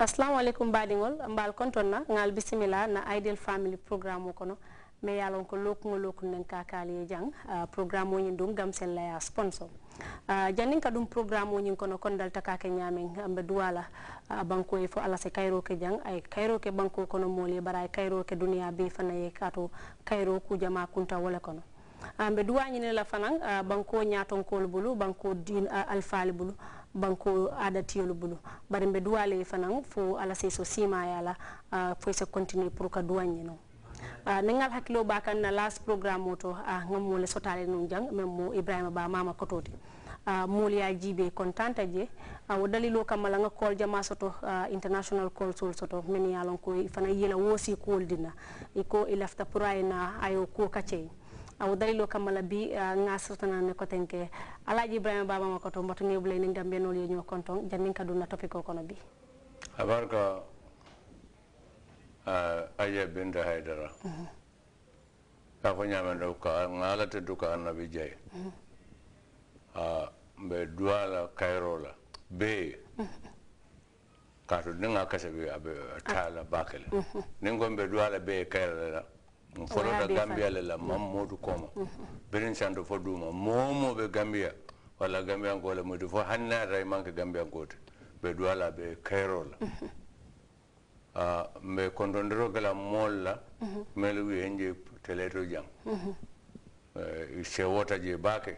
assalamu aleykum mbaɗigol mbal kontonna ngal bisimilla na ideal family programme o kono me ye a lon ko lookuŋo lookuŋ neŋ kaakaali ye jaŋ uh, programme duŋ gamsel euh, la ye a sponsor uh, janniŋ ka duŋ programme ñiŋ kono kono dalta ka ke ñaameŋ mbe duwa la uh, ye fo ala se kayiroo ke jaŋ ay kayiroo ke banko kono moolu ye bari ay kayiroo ke duniyaa bee fana ye kaato kayiroo ku jamaa kunta wo le kono mbe duwa ñine la fanaŋ euh, banko ñaatonkoolu bulu banko diin euh, alfaali bulu bari mbe duwa le fanaŋ fo ala se so siimaayaa la Ah, ne ngal hakkilo ɓa kan na last programme o to ah, gam mole sotale num jang même mo ibrahima ba mama kototi ah, mool ya jiibe contante je wo dalilo kammala nga kool jama soto soto min yalon ko fana yila woosi kool dina iko i lafta pour ayna ayo ko kaceyi awo dalilo kammala bi nga sirtanane koten ke alaji ibrahima babama koto mboto ngebulay kono bi Uh, aje binta haidara mm-hmm. kako ñamendo ka ŋaalate du ka annabi jaye mm-hmm. ah, mbe duwa la kayro la bee kaatu niŋ a kasabi a be taa la baake le niŋ ko mbe duwa la bee kayro le la n folota gambiya le la maŋ mm-hmm. mootu koma biriŋ santo fo duuma moo moo be gambiya walla gambiyanko le muti fo hannaata i maŋ ke gambiyanko te be duwa la be kayro la mbe kondondiro kala mool la melu yen je teleto jang se wota je baake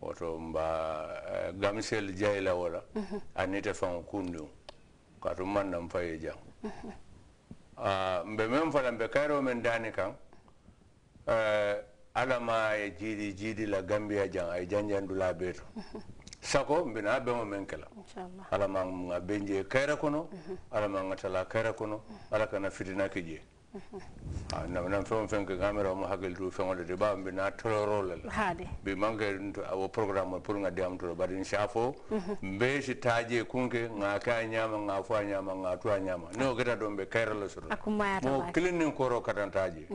woto mba eh, gamsel jayla wala anite fan kundu katu man nan faye a mbe mem fala mbe kayro men dani kan alama e jiidi jiidi la gambia jang ay janjandula beeto sako mbina beŋo menkela ala la benje kaira kono ala maŋ tala kayira kono ala kana fitina ke mhm. ah, na nan feŋo feŋ ke kamera mu tu feŋo le de baa mbi naa toloroo bi maŋ ke wo programme pour ŋa diyamu bari nsa fo mhm. mbe si taa kunke ŋa ke a ñaama ŋa nyama a ñaama ŋa tu a ñaama ne wo keta do mbe kayira le soto moo kiliŋ niŋ kooroo katantaa jee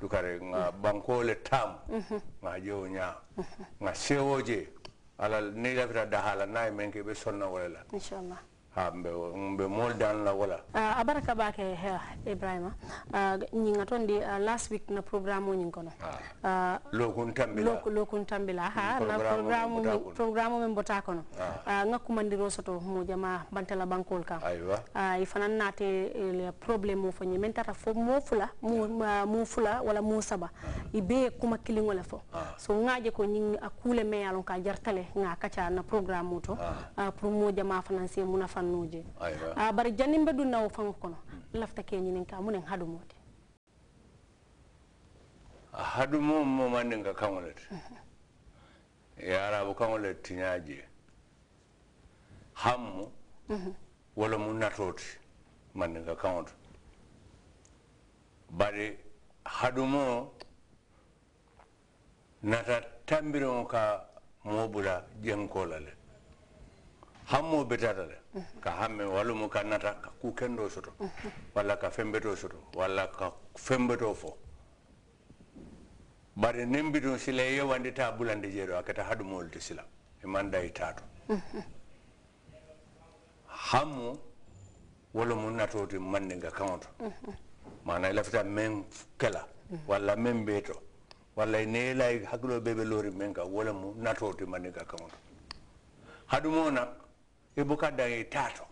dukare ŋa taamu ŋa ñaa nga mhm. sewoje ala ni lafita dahala n'a ye mɛn kɛ i bɛ sɔnna wɛrɛ la mbe mol ah, abaraka bake ibrahima uh, ah, nyinga tondi uh, ah, week na programu nyin kono na programu programu men kono ah. soto mo jama bantela bankol kan aywa uh, problème mo fanyi fo mo fula wala mo saba ah. ibe kuma kilingo la fo ah. so ngaje ko fannoje a ah, bari janni ɗum nawo faŋo kono lafta ke ñinin ka munen haɗumode a haɗumo mo manin ka kaŋo le ti ye mhm. e arabu kaŋo le tiñaa je hammu mhm. wala mu natoo ti manin ka kaŋo to bari hadumo nata tambiriŋo ka moo bula la le hammo betata le ka hamme walumu ka nata ka kukendo soto walla ka fembeto soto walla ka fembeto fo bari nembitun sila e yewandi ta bulande jeeɗo a keta haɗumol sila e manda e tato hammo wala mu natoti ga kaŋoto mana lafita men kela walla men to walla ne lay hakkilo bebe lori men ka wala mu natoti mandinga kaŋoto haɗumo nak ibuka dai tatu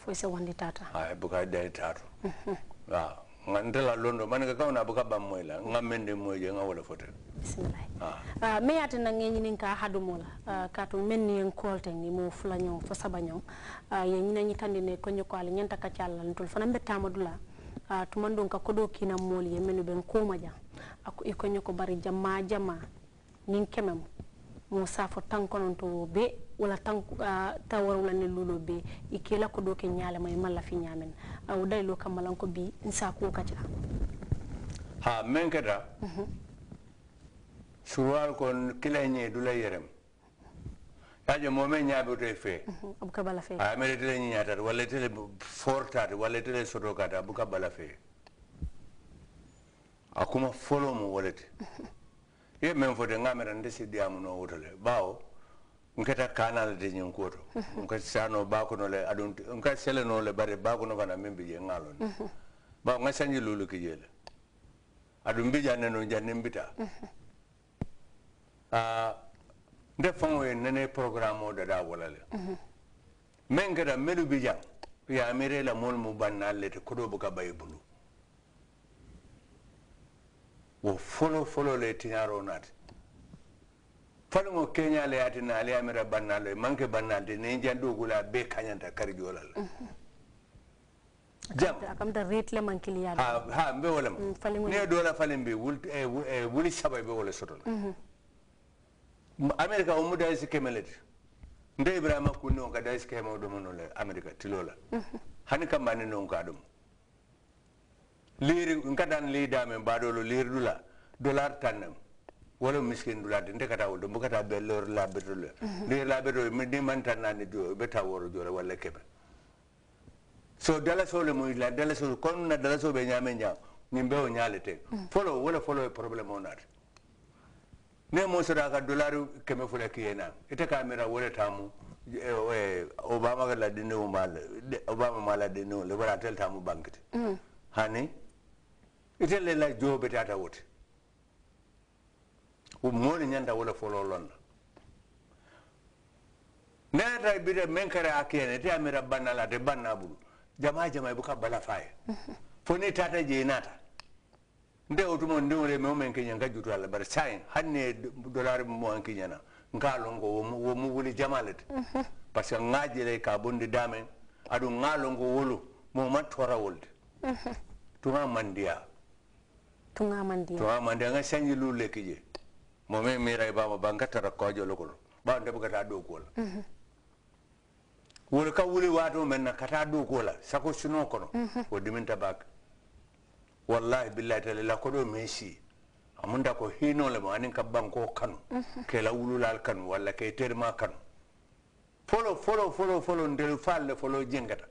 foise wandi tata ha ah, ibuka dai tatu ha mhm. ah, ngandela londo manika kauna buka bamoila ngamende nga ngawala fote bismillah ah, ah me yata na ngi ninka ka hadumola ka to menni en kolte ni mo fula ñong fo saba ye ñina ñi tandine ko ñoko ala ñenta ka cialla ntul fana mbetta madula tumandon ka kodo kina moli ye menu ben ko maja ako iko ko bari jama jama nin kemem mo fo tan kononto be wala tan uh, ah, tawar wala ne lulo be ikela ko do ke nyaala may e malla fi nyamen aw ah, day lo kamalan ko bi insa ko kaja ha men keta mm -hmm. surwal kon du lay dula yerem kaje mo men nyaabe to fe mm -hmm. bala fe a ah, mere tele nyaata wala tele fortat wala tele soto kata abuka bala fe akuma folo mo walete mhm ye men fote nte si diyaamu noo woto le bawo nketa kana le teñin kuwoto nka sano baakono le aɗum nka seleno le bare bakuno fana min bi je ne bawo ŋa sañi luulu ki je le aɗum mbi janne no jannin mbita ah, nde faŋo ye nene programme dadaa dada wala le men keta melu bi jaŋ yamire la moolu mu bannaal le te kodo buka bayi bulu wo folo folo le tiñaro naati faliŋo le yaati na ali yamira bannalo le manke bannal te niŋ jandoo gula a bee kañanta karijo la la jam akamta rate le mankiliya ha ha mbe wala mm, ne do la be wul eh, eh, wuli saba be wala soto la mm-hmm. america o muda isi kemelet nte ibrahima kunno ka da isi kemo do le la america mm-hmm. tilola hani kam bani non ka domo liri nkadan li damen baɗolo liri dula dollar tannam wala miskin dula de nde kata wolɗo mbokata be lor labetole mhm. liri labeto ni man tannani jo ɓe woro jore walla keɓe so dala sole mu la dala so kon na dala so ɓe ñame ñaw ñim ɓe o te mm. folo wala folo e probléme o naata ne mo sota ka dollar keme fula kiyenam ite kamira wole tamu obama ka ladinnewo ma obama ma ladinnewo le tamu bankete mm. hani iten le la jobe tata wote umone nyanda wala folo londa neta bire menkare akene te amira banna la te banna bulu jama jama ibuka bala faye foni tata je nata nde otumo nde ole me men kenya jutu ala bar sain hanne dollar mo an kenya na ngalongo wo mu wuli jamalet mhm. parce que ngajele ka bonde dame adu ngalongo wolu mo ma tora wolde mhm. tuma mandiya tunga mandi tunga mandi nga sanyi lu leki je mo me mi ray baba banga tara ko jolo ko ba ndebe kata do ko mhm. la ka wuli wato men na kata do sako suno kono o mhm. diminta bak wallahi billahi ta la ko do mesi amunda ko hino le mo anin ka banko kanu mhm. ke la wulu lal kanu walla ke terma kanu folo folo folo folo ndel falle folo jengata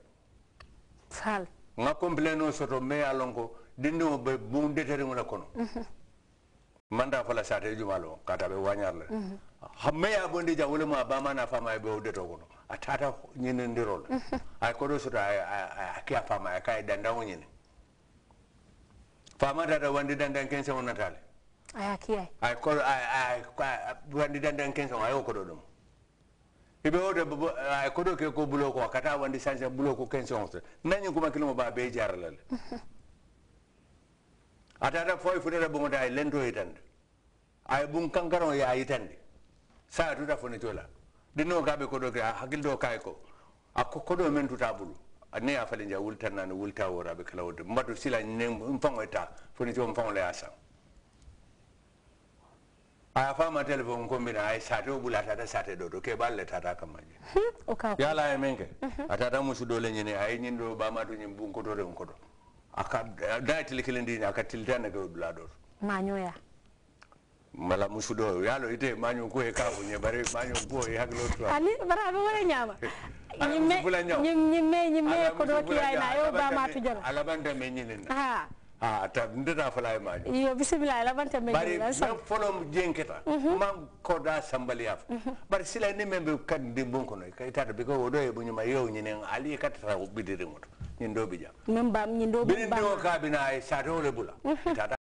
fal nga complaino soto me ye lonko dindiŋo be buŋ deteriŋo le kono manda fala sate jumalo kata be wañar le hamme ya bondi ja wole ma ba mana fama be o deto kono atata nyinen dirol ay ko do sura ay kiya fama ay kay danda wonyine fama da wandi dandan kense wonatale ay kiya ay ko ay wandi dandan kense ay ko do dum ibe woto kodo ke ko bulo ko kata wandi sanse bulo ko kenso onse nani kuma kilimo ba be jaralal ata da foy funira bongo da lento itande ay bun kankaro ya itand sa da fone tola dino gabe kodo ke ah, hakildo kay ko akko kodo men tuta bulu ne ya falinja wultan nan wulta wora be kala wodo mbadu sila ne mfango eta fone to fon le asa aya fama telephone kombina ay sate o ɓula tata sate ɗo to balle tata kammaje yala e men ke a tata dole ñini ay ñin ɗo ɓamatu ñin bunkotore ko koto aka da e tili kili aka tilitane ga ɗula ɗo to mañoya mala musuɗo yalo ite maño ko e kafo nye bare maño ko e haglo to ani bara aɓe wona ñama ñimme ñimme ñimme ko ay na yo ɓamatu jalo alaɓanta me ha ah ta a fala ma yo bismillah la banta me bari na folom jenketa ma ko da bari sila ne membe kan de bon kono kay tata be ko wodo e bunyu ma yow ni ne ali katata bidire ngoto ni ndo bija mem bam ni ndo bam ni ndo ka bina ay sa to le bula mhm. tata